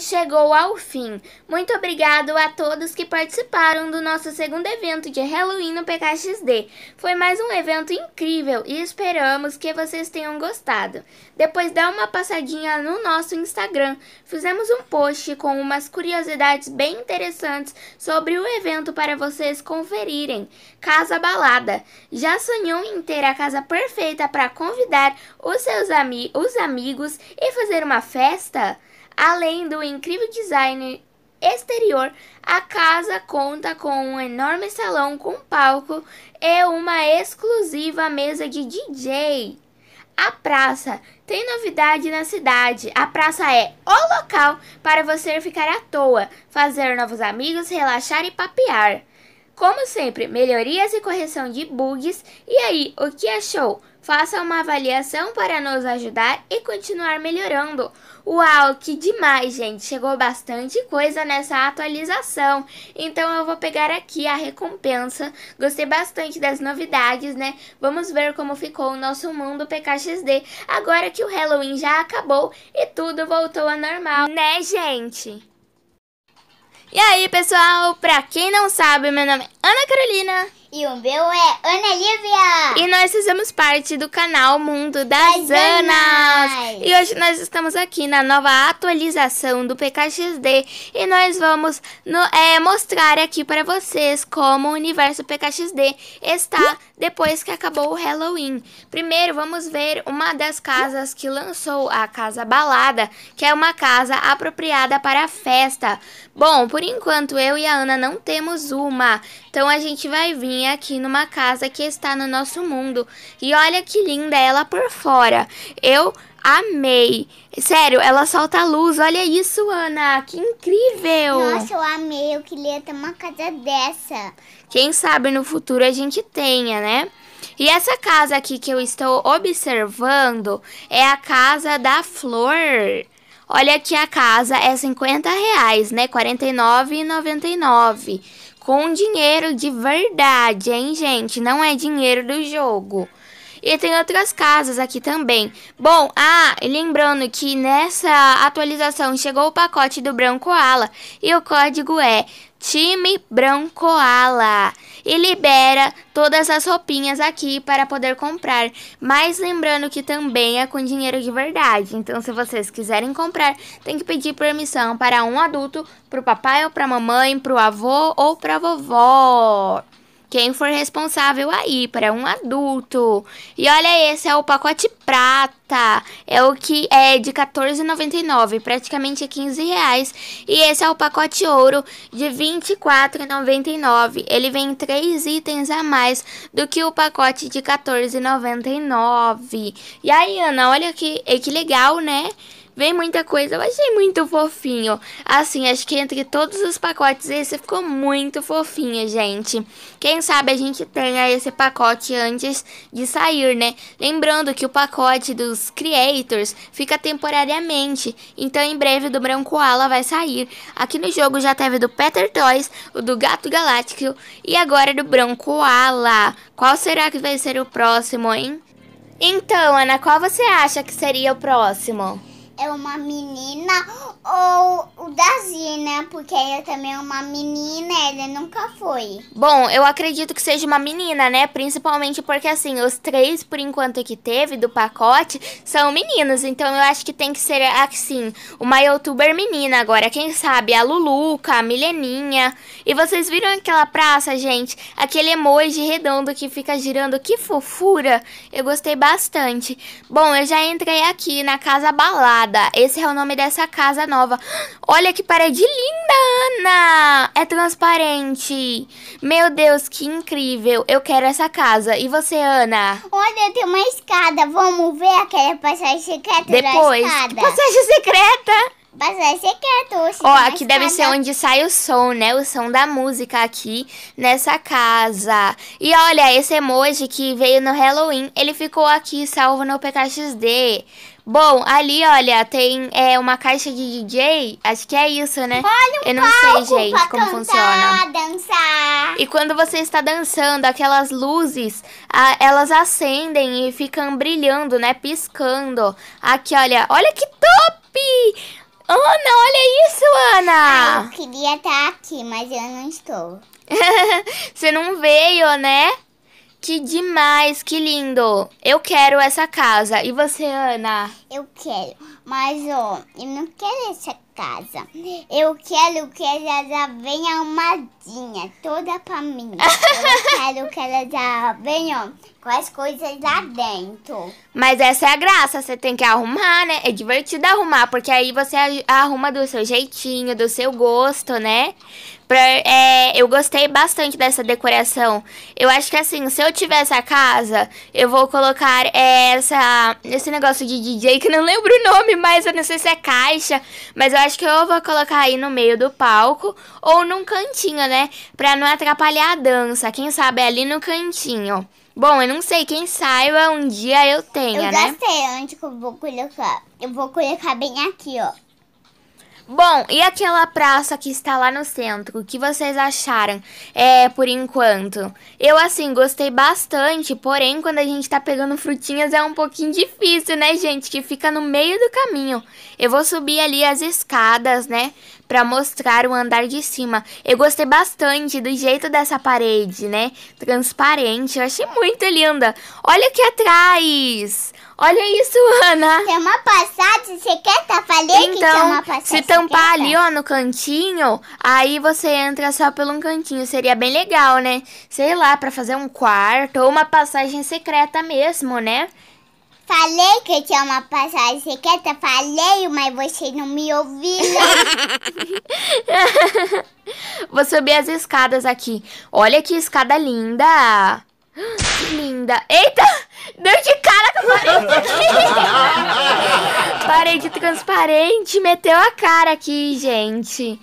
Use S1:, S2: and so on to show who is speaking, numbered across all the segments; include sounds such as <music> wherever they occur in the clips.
S1: chegou ao fim. Muito obrigado a todos que participaram do nosso segundo evento de Halloween no PKXD. Foi mais um evento incrível e esperamos que vocês tenham gostado. Depois dá uma passadinha no nosso Instagram. Fizemos um post com umas curiosidades bem interessantes sobre o evento para vocês conferirem. Casa Balada. Já sonhou em ter a casa perfeita para convidar os seus ami os amigos e fazer uma festa? Além do incrível design exterior, a casa conta com um enorme salão com palco e uma exclusiva mesa de DJ. A praça tem novidade na cidade. A praça é o local para você ficar à toa, fazer novos amigos, relaxar e papear. Como sempre, melhorias e correção de bugs. E aí, o que achou? Faça uma avaliação para nos ajudar e continuar melhorando. Uau, que demais, gente! Chegou bastante coisa nessa atualização. Então eu vou pegar aqui a recompensa. Gostei bastante das novidades, né? Vamos ver como ficou o nosso mundo PKXD agora que o Halloween já acabou e tudo voltou ao normal, né, gente? E aí, pessoal, pra quem não sabe, meu nome é Ana Carolina. E o meu é Ana Lívia. E nós fizemos parte do canal Mundo das, das Anas. E hoje nós estamos aqui na nova atualização do PKXD. E nós vamos no, é, mostrar aqui para vocês como o universo PKXD está depois que acabou o Halloween. Primeiro vamos ver uma das casas que lançou a Casa Balada, que é uma casa apropriada para festa. Bom, por enquanto eu e a Ana não temos uma. Então a gente vai vir aqui numa casa que está no nosso mundo. E olha que linda ela por fora. Eu amei. Sério, ela solta luz. Olha isso, Ana. Que incrível. Nossa,
S2: eu amei. Eu queria ter uma casa dessa.
S1: Quem sabe no futuro a gente tenha, né? E essa casa aqui que eu estou observando é a casa da flor. Olha que a casa é 50 reais, né? R$ 49,99 com dinheiro de verdade, hein, gente? Não é dinheiro do jogo. E tem outras casas aqui também. Bom, ah, lembrando que nessa atualização chegou o pacote do Branco Ala e o código é Time Brancoala e libera todas as roupinhas aqui para poder comprar. Mas lembrando que também é com dinheiro de verdade. Então, se vocês quiserem comprar, tem que pedir permissão para um adulto, para o papai ou para a mamãe, para o avô ou para a vovó quem for responsável aí, para um adulto. E olha, esse é o pacote prata, é o que é de R$14,99, praticamente é reais. E esse é o pacote ouro de R$24,99. Ele vem três itens a mais do que o pacote de R$14,99. E aí, Ana, olha que, que legal, né? Vem muita coisa, eu achei muito fofinho. Assim, acho que entre todos os pacotes esse ficou muito fofinho, gente. Quem sabe a gente tenha esse pacote antes de sair, né? Lembrando que o pacote dos creators fica temporariamente, então em breve do Branco Ala vai sair. Aqui no jogo já teve do Peter Toys, o do Gato Galáctico e agora do Branco Ala. Qual será que vai ser o próximo, hein? Então, Ana, qual você acha que seria o próximo?
S2: é uma menina ou o Dazi, né porque ela também é uma menina, ela nunca foi.
S1: Bom, eu acredito que seja uma menina, né? Principalmente porque, assim, os três, por enquanto, que teve do pacote são meninos. Então eu acho que tem que ser, assim, uma youtuber menina agora. Quem sabe? A Luluca, a Mileninha. E vocês viram aquela praça, gente? Aquele emoji redondo que fica girando. Que fofura! Eu gostei bastante. Bom, eu já entrei aqui na Casa Balada. Esse é o nome dessa casa nova. Olha que parede linda, Ana! É transparente. Meu Deus, que incrível. Eu quero essa casa. E você, Ana? Olha,
S2: tem uma escada. Vamos ver aquela passagem secreta Depois. da escada. passagem secreta? Bastante secreto. Ó, oh, aqui deve ser onde sai o som, né? O som da música
S1: aqui nessa casa. E olha, esse emoji que veio no Halloween, ele ficou aqui salvo no PKXD. Bom, ali, olha, tem é, uma caixa de DJ. Acho que é isso, né? Olha um Eu não sei, gente, como cantar, funciona. dançar. E quando você está dançando, aquelas luzes, a, elas acendem e ficam brilhando, né? Piscando. Aqui, olha. Olha que top! Ana, olha isso, Ana! Ah, eu queria estar aqui, mas eu não estou. <laughs> Você não veio, né? Que demais, que lindo!
S2: Eu quero essa casa. E você, Ana? Eu quero, mas ó, eu não quero essa casa casa. Eu quero que ela já venha arrumadinha, toda pra mim. <laughs> Eu quero que ela já venha com as coisas lá dentro.
S1: Mas essa é a graça, você tem que arrumar, né? É divertido arrumar, porque aí você arruma do seu jeitinho, do seu gosto, né? Pra, é, eu gostei bastante dessa decoração. Eu acho que assim, se eu tiver essa casa, eu vou colocar é, essa, esse negócio de DJ, que não lembro o nome, mas eu não sei se é caixa, mas eu acho que eu vou colocar aí no meio do palco ou num cantinho, né? Pra não atrapalhar a dança. Quem sabe é ali no cantinho. Bom, eu não sei, quem saiba um dia eu tenha, né? Eu já
S2: sei onde que eu vou colocar. Eu vou colocar bem aqui, ó.
S1: Bom, e aquela praça que está lá no centro, o que vocês acharam? É, por enquanto. Eu, assim, gostei bastante, porém, quando a gente tá pegando frutinhas é um pouquinho difícil, né, gente? Que fica no meio do caminho. Eu vou subir ali as escadas, né? Pra mostrar o andar de cima. Eu gostei bastante do jeito dessa parede, né? Transparente. Eu achei muito linda. Olha aqui atrás! Olha isso, <laughs> Ana! Tem uma passagem, você quer? então, é se tampar ali, ó, no cantinho, aí você entra só pelo um cantinho. Seria bem legal, né? Sei lá, para fazer um quarto ou uma passagem secreta mesmo,
S2: né? Falei que tinha uma passagem secreta, falei, mas você não me ouviu <laughs> Vou subir as escadas
S1: aqui. Olha que escada linda. <gasps> Que linda. Eita! Deu de cara com
S2: a parede aqui.
S1: <laughs> parede transparente, meteu a cara aqui, gente.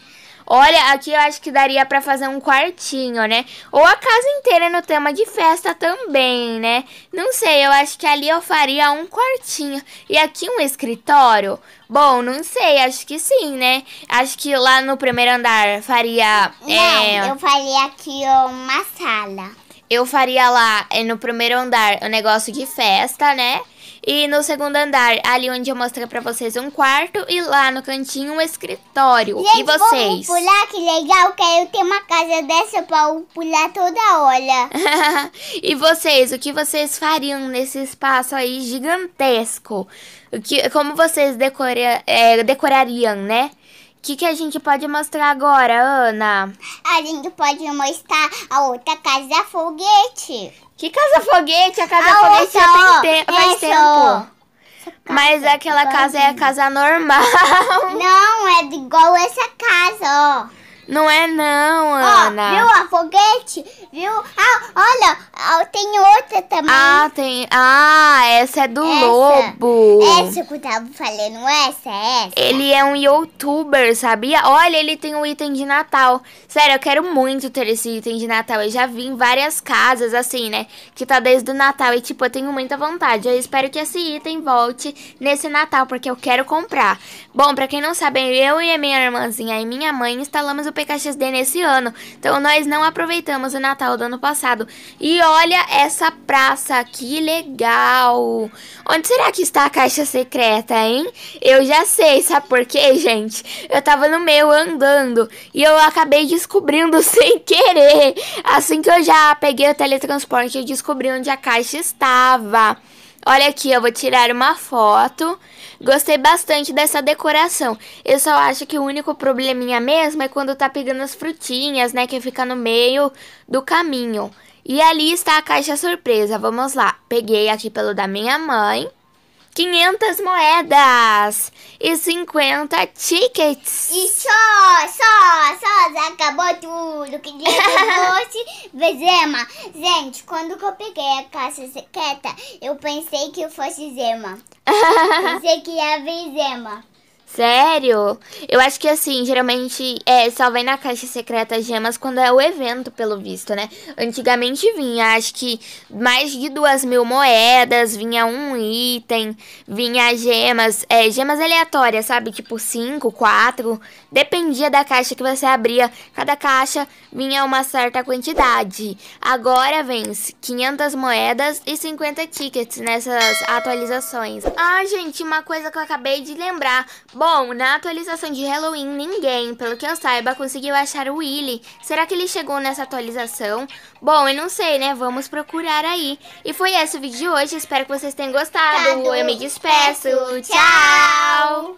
S1: Olha, aqui eu acho que daria para fazer um quartinho, né? Ou a casa inteira no tema de festa também, né? Não sei, eu acho que ali eu faria um quartinho. E aqui um escritório? Bom, não sei, acho que sim, né? Acho que lá no primeiro andar faria. Não, é... eu
S2: faria aqui uma sala
S1: eu faria lá eh, no primeiro andar o um negócio de festa, né? E no segundo andar, ali onde eu mostrei pra vocês um quarto e lá no cantinho um escritório. Gente, e vocês? Vamos pular, que legal, eu ter uma casa dessa
S2: pra pular toda hora. <laughs> e vocês,
S1: o que vocês fariam nesse espaço aí gigantesco? O que, como vocês decora, é, decorariam, né? O que, que a gente pode mostrar agora, Ana? a gente pode mostrar a outra casa foguete. Que casa foguete? A casa a foguete já tem te faz é tempo. Mas aquela casa é a casa normal.
S2: Não, é igual essa casa, ó. Não é não, Ana. Ó, viu a foguete? Viu? Ah, olha, ah, tem outra também. Ah, tem.
S1: Ah, essa é do essa. lobo. Essa
S2: que eu tava falando, essa, essa. Ele
S1: é um youtuber, sabia? Olha, ele tem um item de Natal. Sério, eu quero muito ter esse item de Natal. Eu já vi em várias casas, assim, né? Que tá desde o Natal. E, tipo, eu tenho muita vontade. Eu espero que esse item volte nesse Natal, porque eu quero comprar. Bom, pra quem não sabe, eu e a minha irmãzinha e minha mãe instalamos o PKXD nesse ano. Então nós não aproveitamos o Natal do ano passado. E olha essa praça, que legal! Onde será que está a caixa secreta, hein? Eu já sei, sabe por quê, gente? Eu tava no meio andando e eu acabei descobrindo <laughs> sem querer. Assim que eu já peguei o teletransporte, eu descobri onde a caixa estava. Olha aqui, eu vou tirar uma foto. Gostei bastante dessa decoração. Eu só acho que o único probleminha mesmo é quando tá pegando as frutinhas, né? Que fica no meio do caminho. E ali está a caixa surpresa. Vamos lá. Peguei aqui pelo da minha mãe. 500 moedas e 50
S2: tickets. E só, só, só, acabou tudo. Que que fosse <laughs> Zema. Gente, quando eu peguei a caixa secreta, eu pensei que fosse Zema. <laughs> pensei que ia vir Zema.
S1: Sério? Eu acho que assim, geralmente é, só vem na caixa secreta gemas quando é o evento, pelo visto, né? Antigamente vinha, acho que mais de duas mil moedas, vinha um item, vinha gemas, é, gemas aleatórias, sabe? Tipo cinco, quatro, dependia da caixa que você abria. Cada caixa vinha uma certa quantidade. Agora vem 500 moedas e 50 tickets nessas atualizações. Ah, gente, uma coisa que eu acabei de lembrar. Bom, na atualização de Halloween, ninguém, pelo que eu saiba, conseguiu achar o Willy. Será que ele chegou nessa atualização? Bom, eu não sei, né? Vamos procurar aí. E foi esse o vídeo de hoje. Espero que vocês tenham gostado. Eu me despeço. Tchau!